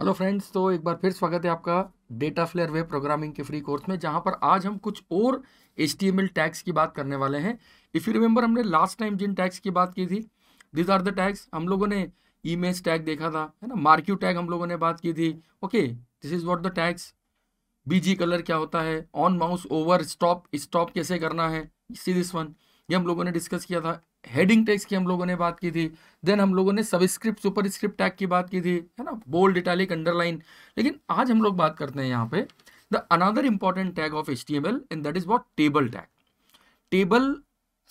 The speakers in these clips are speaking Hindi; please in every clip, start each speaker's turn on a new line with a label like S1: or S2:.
S1: हेलो फ्रेंड्स तो एक बार फिर स्वागत है आपका डेटा फ्लेयर वेब प्रोग्रामिंग के फ्री कोर्स में जहां पर आज हम कुछ और एच टैग्स की बात करने वाले हैं इफ़ यू रिमेंबर हमने लास्ट टाइम जिन टैग्स की बात की थी दिज आर द टैग्स हम लोगों ने ईमेज टैग देखा था है ना मार्क्यू टैग हम लोगों ने बात की थी okay this is what the tags BG colour क्या होता है on mouse over stop stop कैसे करना है सी दिस वन ये हम लोगों ने डिस्कस किया था हेडिंग टैक्स की हम लोगों ने बात की थी देन हम लोगों ने सब स्क्रिप्ट सुपर स्क्रिप्ट टैग की बात की थी है ना बोल्ड इटैलिक अंडरलाइन लेकिन आज हम लोग बात करते हैं यहाँ पे the another important tag of H T M L and that is what table tag table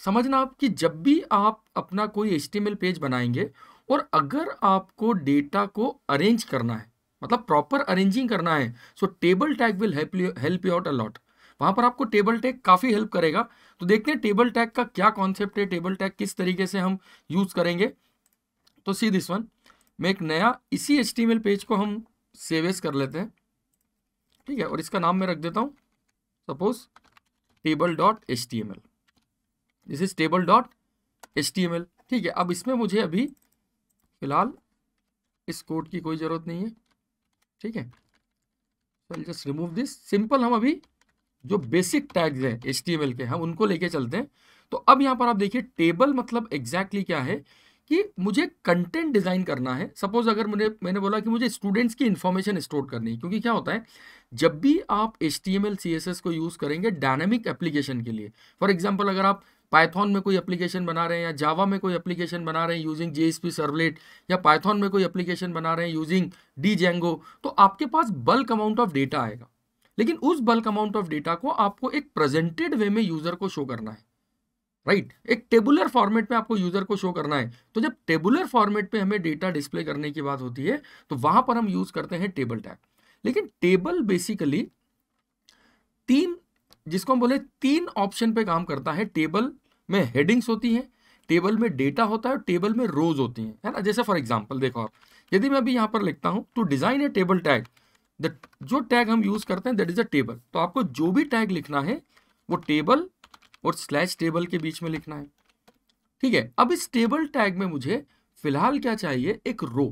S1: समझना आप कि जब भी आप अपना कोई H T M L page बनाएंगे और अगर आपको डेटा को अरेंज करना है मतलब प्रॉपर अरेंजिंग करना है सो table tag will help you help you out allot वहाँ पर आपको टेबल टैग काफ़ी हेल्प करेगा तो देखते हैं टेबल टैग का क्या कॉन्सेप्ट है टेबल टैग किस तरीके से हम यूज़ करेंगे तो सी दिस वन मैं एक नया इसी एच पेज को हम सेवेज कर लेते हैं ठीक है और इसका नाम मैं रख देता हूँ suppose table dot H T M L this is table dot H T M L ठीक है अब इसमें मुझे अभी फिलहाल इस कोड की कोई ज़रूरत नहीं है ठीक है जस्ट रिमूव दिस सिंपल हम अभी जो बेसिक टैग हैं एच के हम उनको लेके चलते हैं तो अब यहाँ पर आप देखिए टेबल मतलब एग्जैक्टली exactly क्या है कि मुझे कंटेंट डिज़ाइन करना है सपोज अगर मुझे मैंने बोला कि मुझे स्टूडेंट्स की इन्फॉर्मेशन स्टोर करनी है क्योंकि क्या होता है जब भी आप H T M L C S S को यूज़ करेंगे डायनामिक एप्लीकेशन के लिए फॉर एग्जाम्पल अगर आप पाइथन में कोई एप्लीकेशन बना रहे हैं या जावा में कोई एप्लीकेशन बना रहे हैं using J S P servlet या पाइथन में कोई एप्लीकेशन बना रहे हैं यूजिंग डी जेंगो तो आपके पास बल्क अमाउंट ऑफ डेटा आएगा लेकिन उस बल्क अमाउंट ऑफ डेटा को आपको एक प्रेजेंटेड वे में यूजर को शो करना है राइट right? एक टेबुलर फॉर्मेट में आपको यूजर को शो करना है तो जब टेबुलर फॉर्मेट पे हमें डेटा डिस्प्ले करने की बात होती है तो वहां पर हम यूज करते हैं टेबल टैग लेकिन टेबल बेसिकली तीन जिसको हम बोले तीन ऑप्शन पे काम करता है टेबल में हेडिंग्स होती हैं टेबल में डेटा होता है और टेबल में रोज होती हैं है ना जैसे फॉर एग्जाम्पल देखो आप यदि मैं अभी यहाँ पर लिखता हूँ तो डिजाइन ए टेबल टैग जो टैग हम यूज करते हैं दैट इज अ टेबल तो आपको जो भी टैग लिखना है वो टेबल और स्लैश टेबल के बीच में लिखना है ठीक है अब इस टेबल टैग में मुझे फिलहाल क्या चाहिए एक रो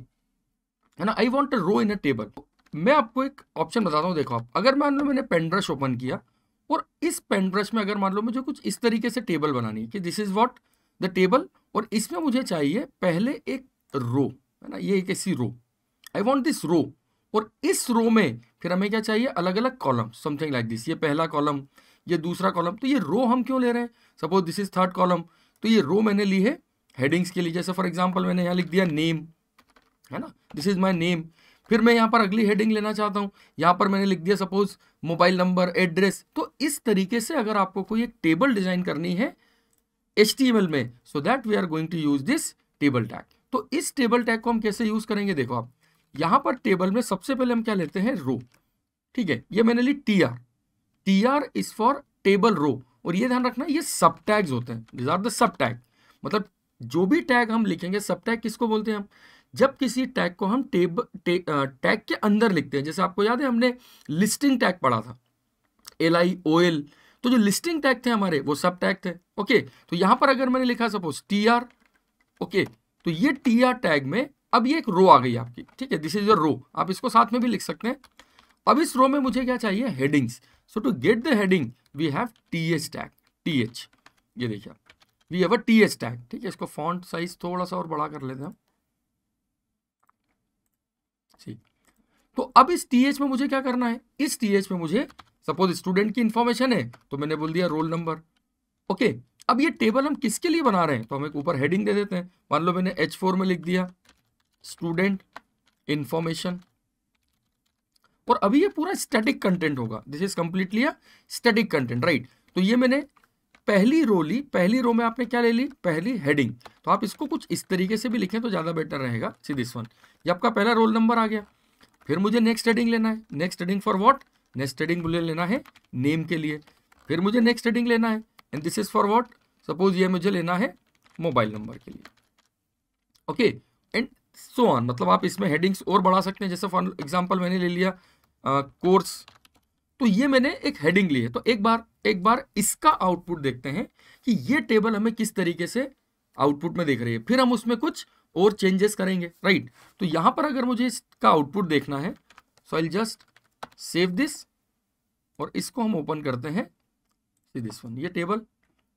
S1: है ना I want a row in a table मैं आपको एक ऑप्शन बताता हूँ देखो आप अगर मान लो मैंने पेन ओपन किया और इस पेन में अगर मान लो मुझे कुछ इस तरीके से टेबल बनानी है कि this is what the table और इसमें मुझे चाहिए पहले एक रो है ना ये एक ऐसी रो आई वॉन्ट दिस रो और इस रो में फिर हमें क्या चाहिए अलग अलग कॉलम समथिंग लाइक दिस ये पहला कॉलम ये दूसरा कॉलम तो ये रो हम क्यों ले रहे हैं suppose this is third column तो ये रो मैंने ली है हेडिंग्स के लिए जैसे फॉर एग्जाम्पल मैंने यहाँ लिख दिया नेम है ना दिस इज माई नेम फिर मैं यहाँ पर अगली हेडिंग लेना चाहता हूँ यहाँ पर मैंने लिख दिया सपोज मोबाइल नंबर एड्रेस तो इस तरीके से अगर आपको कोई एक टेबल डिजाइन करनी है एच में so that we are going to use this table tag तो इस टेबल टैग को हम कैसे यूज करेंगे देखो आप यहां पर टेबल में सबसे पहले हम क्या लेते हैं रो ठीक है ये मैंने ली T R T R is for table row और ये ध्यान रखना ये सब टैग्स होते हैं these are the sub tag मतलब जो भी टैग हम लिखेंगे सब टैग किसको बोलते हैं हम जब किसी टैग को हम टेब टे, टैग के अंदर लिखते हैं जैसे आपको याद है हमने लिस्टिंग टैग पढ़ा था एल आई ओ एल तो जो लिस्टिंग टैग थे हमारे वो सब टैग थे ओके तो यहां पर अगर मैंने लिखा सपोज टी आर ओके तो ये टी आर टैग में अब ये एक रो आ गई आपकी ठीक है दिस इज योर रो आप इसको साथ में भी लिख सकते हैं अब इस रो में मुझे क्या चाहिए headings so to get the heading we have T H tag T H ये देखिए we have a T H tag ठीक है इसको फॉन्ट साइज थोड़ा सा और बड़ा कर लेते हैं ठीक तो अब इस टी एच में मुझे क्या करना है इस टी एच में मुझे सपोज स्टूडेंट की इंफॉर्मेशन है तो मैंने बोल दिया रोल नंबर ओके अब ये टेबल हम किसके लिए बना रहे हैं तो हम एक ऊपर हेडिंग दे देते हैं मान लो मैंने एच फोर में लिख दिया स्टूडेंट इंफॉर्मेशन और अभी ये पूरा स्टैटिक कंटेंट होगा this is completely static content right तो ये मैंने पहली रो ली पहली रो में आपने क्या ले ली पहली हेडिंग तो आप इसको कुछ इस तरीके से भी लिखें तो ज़्यादा बेटर रहेगा सी दिस वन ये आपका पहला रोल नंबर आ गया फिर मुझे नेक्स्ट हेडिंग लेना है next heading for what next heading मुझे लेना है नेम के लिए फिर मुझे नेक्स्ट हेडिंग लेना है and this is for what suppose ये मुझे लेना है मोबाइल नंबर के लिए ओके एंड सो ऑन मतलब आप इसमें हेडिंग्स और बढ़ा सकते हैं जैसे फॉर एग्जाम्पल मैंने ले लिया कोर्स uh, तो ये मैंने एक हेडिंग ली है तो एक बार एक बार इसका आउटपुट देखते हैं कि ये टेबल हमें किस तरीके से आउटपुट में देख रही है फिर हम उसमें कुछ और चेंजेस करेंगे राइट तो यहां पर अगर मुझे इसका आउटपुट देखना है so I just save this और इसको हम ओपन करते हैं दिस वन ये टेबल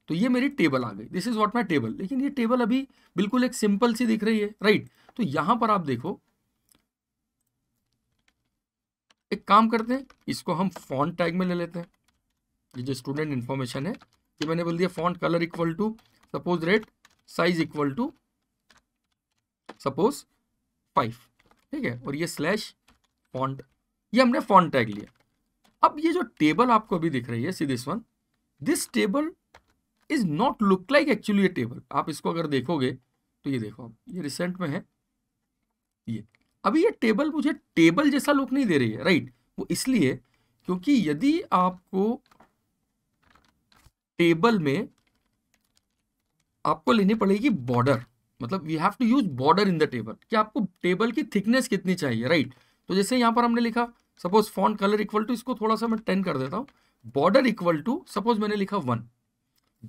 S1: तो ये मेरी टेबल आ गई this is what my table लेकिन ये टेबल अभी बिल्कुल एक सिंपल सी दिख रही है राइट तो यहां पर आप देखो एक काम करते हैं इसको हम फॉन्ट टैग में ले लेते हैं ये जो स्टूडेंट इन्फॉर्मेशन है ये मैंने बोल दिया font colour equal to suppose red size equal to suppose five ठीक है और ये स्लैश फॉन्ट ये हमने फॉन्ट टैग लिया अब ये जो टेबल आपको अभी दिख रही है see this one this table is not look like actually a table आप इसको अगर देखोगे तो ये देखो ये रिसेंट में है ये अभी ये टेबल मुझे टेबल जैसा लुक नहीं दे रही है राइट वो इसलिए क्योंकि यदि आपको टेबल में आपको लेनी पड़ेगी बॉर्डर मतलब we have to use border in the table कि आपको टेबल की थिकनेस कितनी चाहिए राइट right? तो जैसे यहां पर हमने लिखा suppose font colour equal to इसको थोड़ा सा मैं टेन कर देता हूं बॉर्डर इक्वल टू सपोज मैंने लिखा one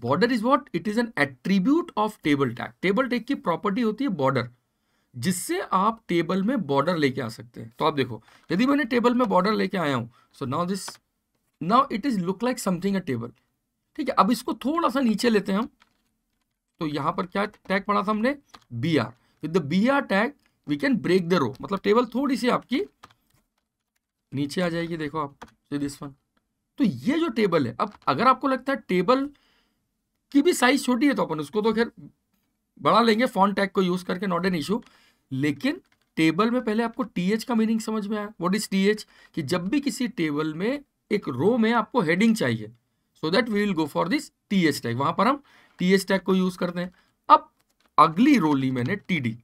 S1: border is what it is an attribute of table tag table tag की प्रॉपर्टी होती है बॉर्डर जिससे आप टेबल में बॉर्डर लेके आ सकते हैं तो आप देखो यदि मैंने टेबल में बॉर्डर लेके आया हूं so now this now it is look like something a table ठीक है अब इसको थोड़ा सा नीचे लेते हैं हम तो यहां पर क्या टैग पढ़ा था हमने B R with the B R tag we can break the row मतलब टेबल थोड़ी सी आपकी नीचे आ जाएगी देखो आप दिस वन तो ये जो टेबल है अब अगर आपको लगता है टेबल की भी साइज छोटी है तो अपन उसको तो खैर बढ़ा लेंगे फॉन टैग को यूज़ करके नॉट एन इशू लेकिन टेबल में पहले आपको टी एच का मीनिंग समझ में आया वॉट इज टी एच कि जब भी किसी टेबल में एक रो में आपको हेडिंग चाहिए so that we will go for this T H tag वहां पर हम टी एच टैग को यूज करते हैं अब अगली रो ली मैंने T D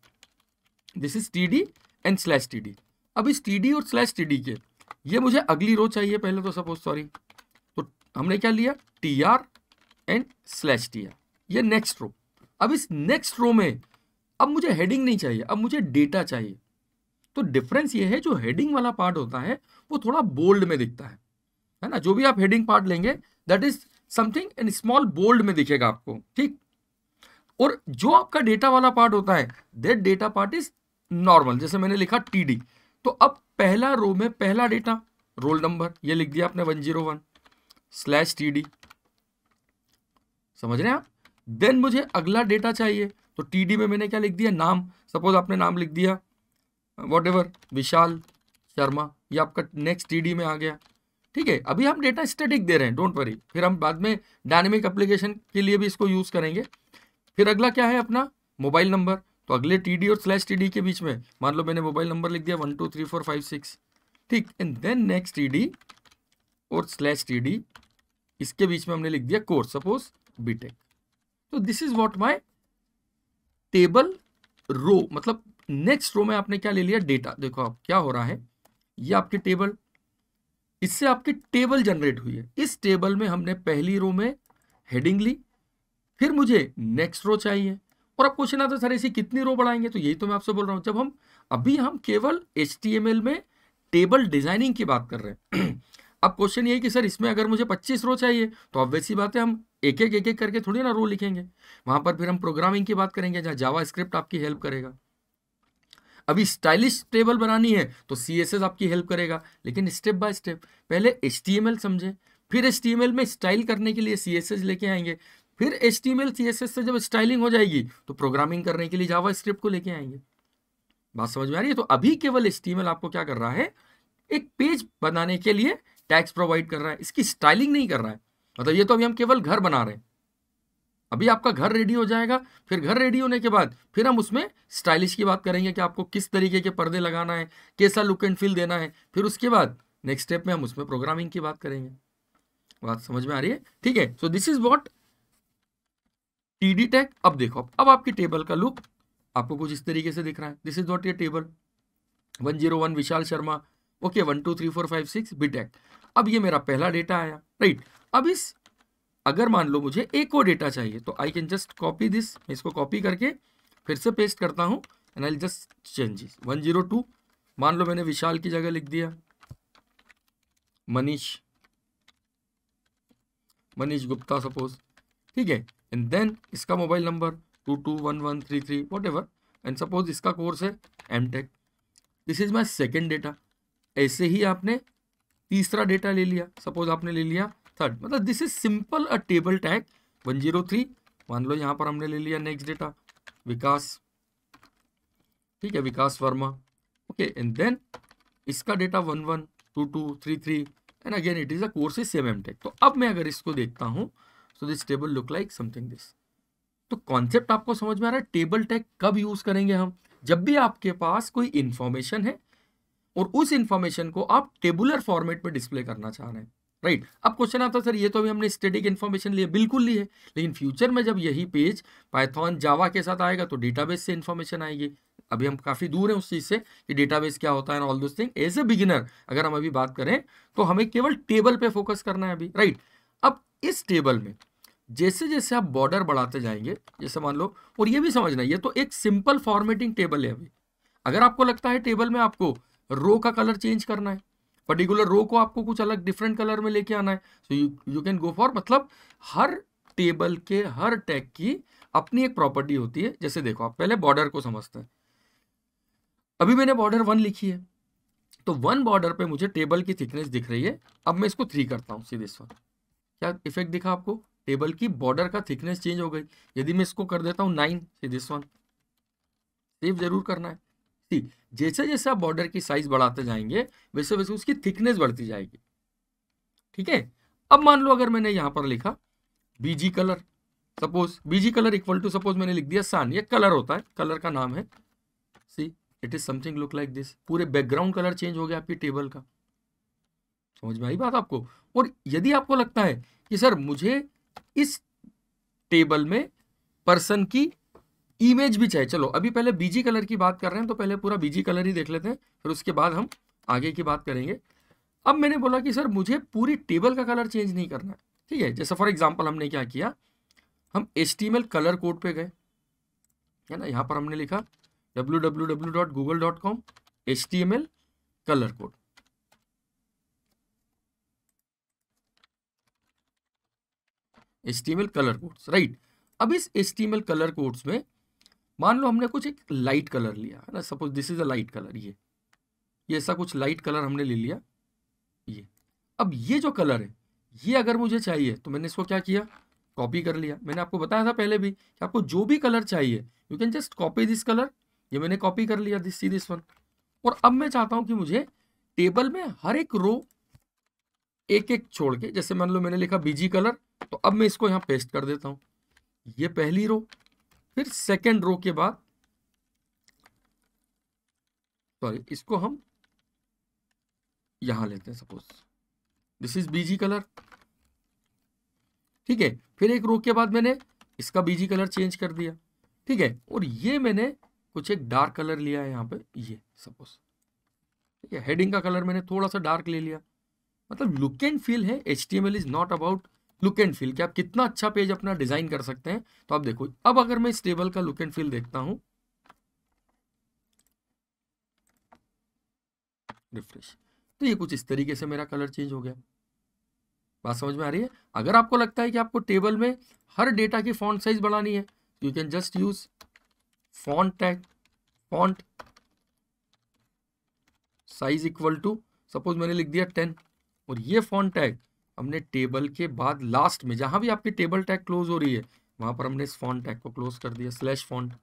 S1: this is T D and slash T D अब इस टी डी और स्लैश टी डी के ये मुझे अगली रो चाहिए पहले तो सपोज सॉरी तो हमने क्या लिया टी आर एंड स्लैश दिया ये नेक्स्ट रो अब इस नेक्स्ट रो में अब मुझे हेडिंग नहीं चाहिए अब मुझे डेटा चाहिए तो डिफरेंस ये है जो हेडिंग वाला पार्ट होता है वो थोड़ा बोल्ड में दिखता है है ना जो भी आप हेडिंग पार्ट लेंगे that is something in small bold में दिखेगा आपको ठीक और जो आपका डेटा वाला पार्ट होता है that data part is normal जैसे मैंने लिखा टी तो अब पहला रो में पहला डेटा रोल नंबर ये लिख दिया आपने one zero one slash T समझ रहे हैं आप देन मुझे अगला डेटा चाहिए तो टी में मैंने क्या लिख दिया नाम सपोज आपने नाम लिख दिया वॉट विशाल शर्मा ये आपका नेक्स्ट टी में आ गया ठीक है अभी हम डेटा स्टेटिक दे रहे हैं डोंट वरी फिर हम बाद में डायनेमिक अप्लीकेशन के लिए भी इसको यूज़ करेंगे फिर अगला क्या है अपना मोबाइल नंबर तो अगले टी और स्लैश टी के बीच में मान लो मैंने मोबाइल नंबर लिख दिया one two three four five six ठीक एंड देन नेक्स्ट टी और स्लैश टी इसके बीच में हमने लिख दिया कोर्स सपोज बीटेक तो this is what my table row मतलब नेक्स्ट रो में आपने क्या ले लिया डेटा देखो आप क्या हो रहा है ये आपकी टेबल इससे आपकी टेबल जनरेट हुई है इस टेबल में हमने पहली रो में हेडिंग ली फिर मुझे नेक्स्ट रो चाहिए और अब क्वेश्चन आता सर ऐसी कितनी रो बढ़ाएंगे तो यही तो मैं आपसे बोल रहा हूँ जब हम अभी हम केवल एच में टेबल डिजाइनिंग की बात कर रहे हैं अब क्वेश्चन ये है कि सर इसमें अगर मुझे 25 रो चाहिए तो अब वैसी बात है हम एक एक एक एक करके थोड़ी ना रो लिखेंगे वहां पर फिर हम प्रोग्रामिंग की बात करेंगे जहां जावा स्क्रिप्ट आपकी हेल्प करेगा अभी स्टाइलिश टेबल बनानी है तो सी आपकी हेल्प करेगा लेकिन स्टेप बाय स्टेप पहले एच समझे फिर एच में स्टाइल करने के लिए सी लेके आएंगे फिर एच टी से जब स्टाइलिंग हो जाएगी तो प्रोग्रामिंग करने के लिए जावा स्क्रिप्ट को लेके आएंगे बात समझ में आ रही है तो अभी केवल एच आपको क्या कर रहा है एक पेज बनाने के लिए टैक्स प्रोवाइड कर रहा है इसकी स्टाइलिंग नहीं कर रहा है मतलब ये तो अभी हम केवल घर बना रहे हैं अभी आपका घर रेडी हो जाएगा फिर घर रेडी होने के बाद फिर हम उसमें स्टाइलिश की बात करेंगे कि आपको किस तरीके के पर्दे लगाना है कैसा लुक एंड फील देना है फिर उसके बाद नेक्स्ट स्टेप में हम उसमें प्रोग्रामिंग की बात करेंगे बात समझ में आ रही है ठीक है so this is what T D take अब देखो अब आपकी टेबल का लुक आपको कुछ इस तरीके से दिख रहा है दिस इज नॉट ये table one zero one Vishal Sharma okay one two three four five six B Tech अब ये मेरा पहला डेटा आया राइट अब इस अगर मान लो मुझे एक और डेटा चाहिए तो I can just copy this मैं इसको कॉपी करके फिर से पेस्ट करता हूँ and I just changes one zero two मान लो मैंने विशाल की जगह लिख दिया मनीष मनीष गुप्ता सपोज ठीक है एंड देन इसका mobile number two two one one three three whatever and suppose इसका कोर्स है M Tech this is my second data ऐसे ही आपने तीसरा डेटा ले लिया सपोज आपने ले लिया थर्ड मतलब this is simple a table tag one zero three मान लो यहां पर हमने ले लिया नेक्स्ट डेटा विकास ठीक है Vikas Verma okay and then इसका data one one two two three three and again it is a course is same M tag तो अब मैं अगर इसको देखता हूं सो this table look like something this तो कॉन्सेप्ट आपको समझ में आ रहा है टेबल टैग कब यूज़ करेंगे हम जब भी आपके पास कोई इंफॉर्मेशन है और उस इंफॉर्मेशन को आप टेबुलर फॉर्मेट में डिस्प्ले करना चाह रहे हैं राइट अब क्वेश्चन आता सर ये तो अभी हमने स्टेटिक इन्फॉर्मेशन लिए बिल्कुल ली है लेकिन फ्यूचर में जब यही पेज पाइथॉन जावा के साथ आएगा तो डेटाबेस से इन्फॉर्मेशन आएगी अभी हम काफ़ी दूर हैं उस चीज़ से कि डेटाबेस क्या होता है all this thing as a beginner अगर हम अभी बात करें तो हमें केवल टेबल पे फोकस करना है अभी राइट अब इस टेबल में जैसे जैसे आप बॉर्डर बढ़ाते जाएंगे जैसे मान लो और ये भी समझना ये तो एक सिंपल फॉर्मेटिंग टेबल है अभी अगर आपको लगता है टेबल में आपको रो का कलर चेंज करना है पर्टिकुलर रो को आपको कुछ अलग डिफरेंट कलर में लेके आना है so you you can go for मतलब हर टेबल के हर टैग की अपनी एक प्रॉपर्टी होती है जैसे देखो आप पहले बॉर्डर को समझते हैं अभी मैंने बॉर्डर वन लिखी है तो वन बॉर्डर पे मुझे टेबल की थिकनेस दिख रही है अब मैं इसको थ्री करता हूँ सीधे इस क्या इफेक्ट दिखा आपको टेबल की बॉर्डर का थिकनेस चेंज हो गई यदि मैं इसको कर देता हूँ नाइन सीधे इस सेव जरूर करना है थी जैसे जैसे आप बॉर्डर की साइज बढ़ाते जाएंगे वैसे वैसे उसकी थिकनेस बढ़ती जाएगी ठीक है अब मान लो अगर मैंने यहां पर लिखा BG colour suppose BG colour equal to suppose मैंने लिख दिया सान ये कलर होता है कलर का नाम है see it is something look like this पूरे बैकग्राउंड कलर चेंज हो गया आपकी टेबल का समझ में आई बात आपको और यदि आपको लगता है कि सर मुझे इस टेबल में पर्सन की इमेज भी चाहिए चलो अभी पहले बीजी कलर की बात कर रहे हैं तो पहले पूरा बीजी कलर ही देख लेते हैं फिर उसके बाद हम आगे की बात करेंगे अब मैंने बोला कि सर मुझे पूरी टेबल का कलर चेंज नहीं करना है ठीक है जैसे फॉर एग्जाम्पल हमने क्या किया हम एच कलर कोड पे गए है ना यहाँ पर हमने लिखा W W W dot Google dot com colour code H colour codes right अब इस एच कलर कोड्स में मान लो हमने कुछ एक लाइट कलर लिया है ना suppose this is a light colour ये ये ऐसा कुछ लाइट कलर हमने ले लिया ये अब ये जो कलर है ये अगर मुझे चाहिए तो मैंने इसको क्या किया कॉपी कर लिया मैंने आपको बताया था पहले भी कि आपको जो भी कलर चाहिए you can just copy this colour ये मैंने कॉपी कर लिया दिस सी दिस वन और अब मैं चाहता हूँ कि मुझे टेबल में हर एक रो एक एक छोड़ के जैसे मान लो मैंने लिखा बीजी कलर तो अब मैं इसको यहाँ पेस्ट कर देता हूँ ये पहली रो फिर सेकेंड रो के बाद सॉरी इसको हम यहां लेते हैं suppose this is BG colour ठीक है फिर एक रो के बाद मैंने इसका बीजी कलर चेंज कर दिया ठीक है और ये मैंने कुछ एक डार्क कलर लिया है यहां पे ये सपोज ठीक है हेडिंग का कलर मैंने थोड़ा सा डार्क ले लिया मतलब लुक एंड फील है H T M L is not about look and feel कि आप कितना अच्छा पेज अपना डिज़ाइन कर सकते हैं तो आप देखो अब अगर मैं इस टेबल का लुक एंड फील देखता हूं रिफ्रेश तो ये कुछ इस तरीके से मेरा कलर चेंज हो गया बात समझ में आ रही है अगर आपको लगता है कि आपको टेबल में हर डेटा की फॉन्ट साइज बढ़ानी है you can just use font tag font size equal to suppose मैंने लिख दिया टेन और ये फॉन्ट टैग हमने टेबल के बाद लास्ट में जहां भी आपकी टेबल टैग क्लोज हो रही है वहां पर हमने इस फॉन्ट टैग को क्लोज कर दिया स्लैश फॉन्ट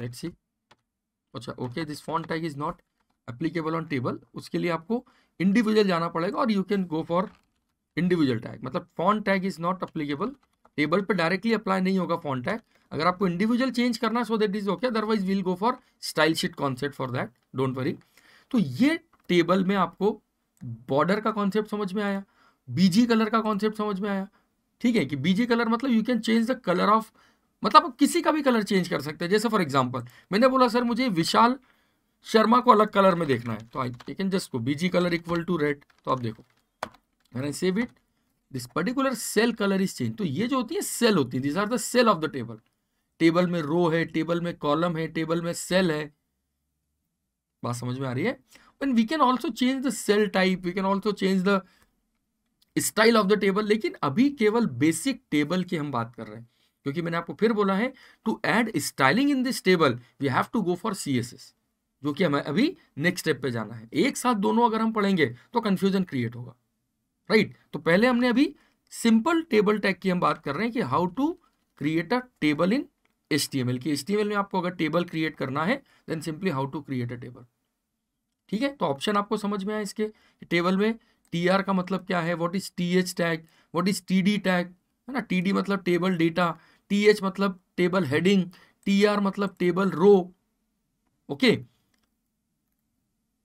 S1: लेट्स सी अच्छा okay this font tag is not applicable on table उसके लिए आपको इंडिविजुअल जाना पड़ेगा और you can go for individual tag मतलब font tag is not applicable table पर डायरेक्टली अप्लाई नहीं होगा फॉन्ट टैग अगर आपको इंडिविजुअल चेंज करना है so that is okay otherwise we'll go for style sheet concept for that don't worry तो ये टेबल में आपको बॉर्डर का कॉन्सेप्ट समझ में आया बीजी कलर का कॉन्सेप्ट समझ में आया ठीक है कि बीजी कलर मतलब you can change the colour of मतलब आप किसी का भी कलर चेंज कर सकते हैं जैसे फॉर एग्जाम्पल मैंने बोला सर मुझे विशाल शर्मा को अलग कलर में देखना है तो आई यू कैन जस्ट को BG colour equal to red तो आप देखो मैंने I save it this particular cell colour is change तो ये जो होती है सेल होती है this are the cell of the table table में रो है टेबल में कॉलम है टेबल में सेल है बात समझ में आ रही है and we can also change the cell type we can also change the style of the table लेकिन अभी केवल बेसिक टेबल की हम बात कर रहे हैं क्योंकि मैंने आपको फिर बोला है to add styling in this table we have to go for C जो कि हमें अभी नेक्स्ट स्टेप पे जाना है एक साथ दोनों अगर हम पढ़ेंगे तो कंफ्यूजन क्रिएट होगा राइट right? तो पहले हमने अभी सिंपल टेबल टैग की हम बात कर रहे हैं कि how to create a table in S T M L की एच टी एम एल में आपको अगर टेबल क्रिएट करना है then simply how to create a table ठीक है तो ऑप्शन आपको समझ में आए इसके टेबल में टी आर का मतलब क्या है what is T H tag what is T D tag है ना टी डी मतलब टेबल डेटा टी एच मतलब टेबल हेडिंग टी आर मतलब table row okay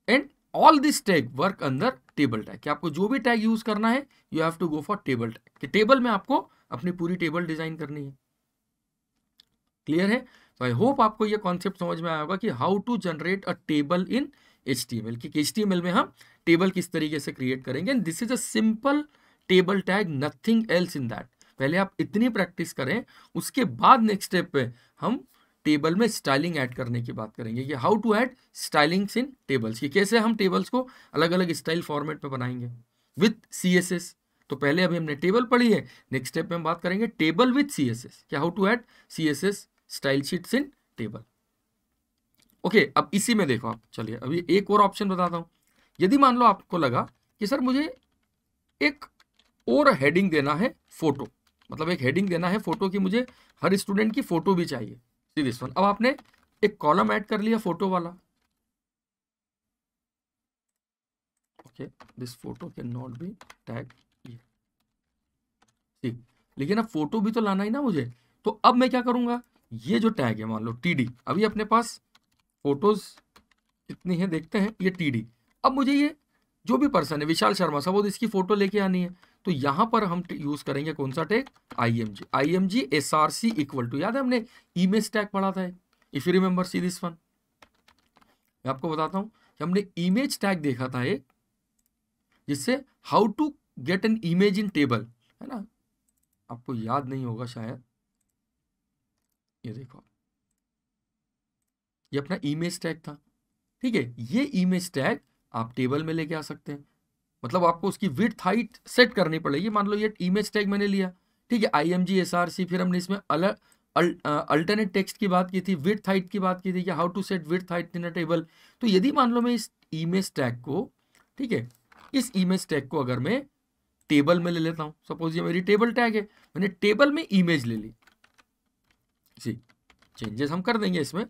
S1: and all this tag work अंदर टेबल टैग कि आपको जो भी टैग यूज करना है you have to go for table tag कि टेबल में आपको अपनी पूरी टेबल डिजाइन करनी है क्लियर है तो आई होप आपको ये कॉन्सेप्ट समझ में आया होगा कि how to generate a table in H T M L H T M L में हम टेबल किस तरीके से क्रिएट करेंगे and this is a simple table tag nothing else in that पहले आप इतनी प्रैक्टिस करें उसके बाद नेक्स्ट स्टेप पे हम टेबल में स्टाइलिंग ऐड करने की बात करेंगे कि how to add stylings in tables कि कैसे हम टेबल्स को अलग अलग स्टाइल फॉर्मेट में बनाएंगे विथ सी एस एस तो पहले अभी हमने टेबल पढ़ी है नेक्स्ट स्टेप में हम बात करेंगे table with C S S how to add C S S style sheets in table okay अब इसी में देखो आप चलिए अभी एक और ऑप्शन बताता हूँ यदि मान लो आपको लगा कि सर मुझे एक और हेडिंग देना है फोटो मतलब एक हेडिंग देना है फोटो की मुझे हर स्टूडेंट की फोटो भी चाहिए वन अब आपने एक कॉलम ऐड कर लिया फोटो वाला okay this photo can not be tag ठीक लेकिन अब फोटो भी तो लाना ही ना मुझे तो अब मैं क्या करूंगा ये जो टैग है मान लो टीडी अभी अपने पास फोटोज कितनी है देखते हैं ये टीडी अब मुझे ये जो भी पर्सन है विशाल शर्मा सपोज तो इसकी फोटो लेके आनी है तो यहां पर हम यूज करेंगे कौन सा tag I M G I M G S R C equal to याद है हमने ईमेज टैग पढ़ा था if you remember see this one मैं आपको बताता हूं कि हमने इमेज टैग देखा था एक जिससे how to get an image in table है ना आपको याद नहीं होगा शायद ये देखो ये अपना इमेज टैग था ठीक है ये इमेज टैग आप टेबल में लेके आ सकते हैं मतलब आपको उसकी विथ हाइट सेट करनी पड़ेगी मान लो ये इमेज टैग मैंने लिया ठीक है I M G S R C फिर हमने इसमें अलग अल्टरनेट टेक्स्ट की बात की थी विथ हाइट की बात की थी कि how to set with height in a table तो यदि मान लो मैं इस इमेज टैग को ठीक है इस इमेज टैग को अगर मैं टेबल में ले लेता हूँ सपोज ये मेरी टेबल टैग है मैंने टेबल में इमेज ले ली जी चेंजेस हम कर देंगे इसमें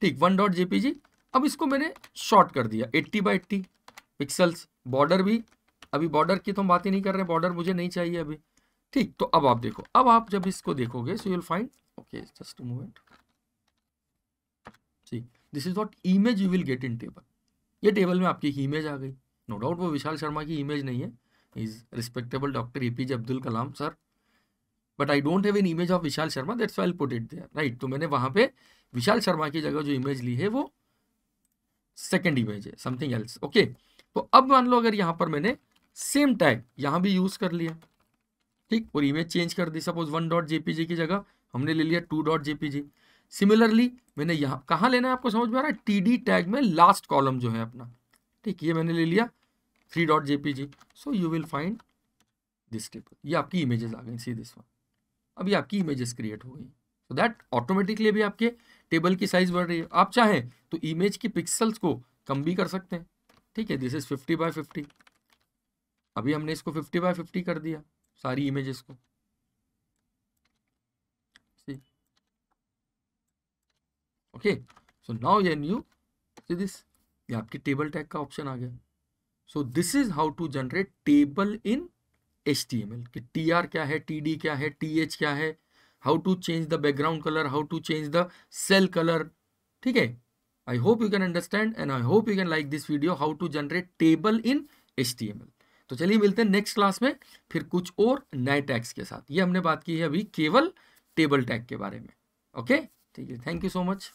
S1: ठीक वन डॉट जेपीजी अब इसको मैंने शॉर्ट कर दिया eighty by eighty pixels border भी अभी बॉर्डर की तो हम बात ही नहीं कर रहे बॉर्डर मुझे नहीं चाहिए अभी ठीक तो अब आप देखो अब आप जब इसको देखोगे so you'll find okay just movement see this is not image you will get in table ये टेबल में आपकी इमेज आ गई नो no डाउट वो विशाल शर्मा की इमेज नहीं है is respectable doctor A P J Abdul Kalam sir but I don't have an image of Vishal Sharma that's well put it there right तो मैंने वहाँ पे विशाल शर्मा की जगह जो इमेज ली है वो सेकेंड इमेज है समथिंग एल्स ओके तो अब मान लो अगर यहाँ पर मैंने सेम टैग यहाँ भी यूज़ कर लिया ठीक और इमेज चेंज कर दी सपोज वन डॉट जेपीजी की जगह हमने ले लिया टू डॉट जेपीजी सिमिलरली मैंने यहाँ कहाँ लेना है आपको समझ में आ रहा है टी डी टैग में लास्ट कॉलम जो है अपना ठीक ये मैंने ले लिया three dot JPG so you will find this table ये आपकी इमेजेस आ गई सी दिस वन अभी आपकी इमेजेस क्रिएट हो गई सो दैट ऑटोमेटिकली भी आपके टेबल की साइज बढ़ रही है आप चाहें तो इमेज की पिक्सल्स को कम भी कर सकते हैं ठीक है this is fifty by fifty अभी हमने इसको फिफ्टी बाय फिफ्टी कर दिया सारी इमेजेस को ओके सो नाउ ये न्यू सी दिस ये आपकी टेबल टैग का ऑप्शन आ गया so this is how to generate table in H T M L कि टी आर क्या है टी डी क्या है टी एच क्या है how to change the background colour how to change the cell colour ठीक है I hope you can understand and I hope you can like this video how to generate table in H M L तो चलिए मिलते हैं नेक्स्ट क्लास में फिर कुछ और नए टैक्स के साथ ये हमने बात की है अभी केवल टेबल टैग के बारे में ओके ठीक है थैंक यू सो मच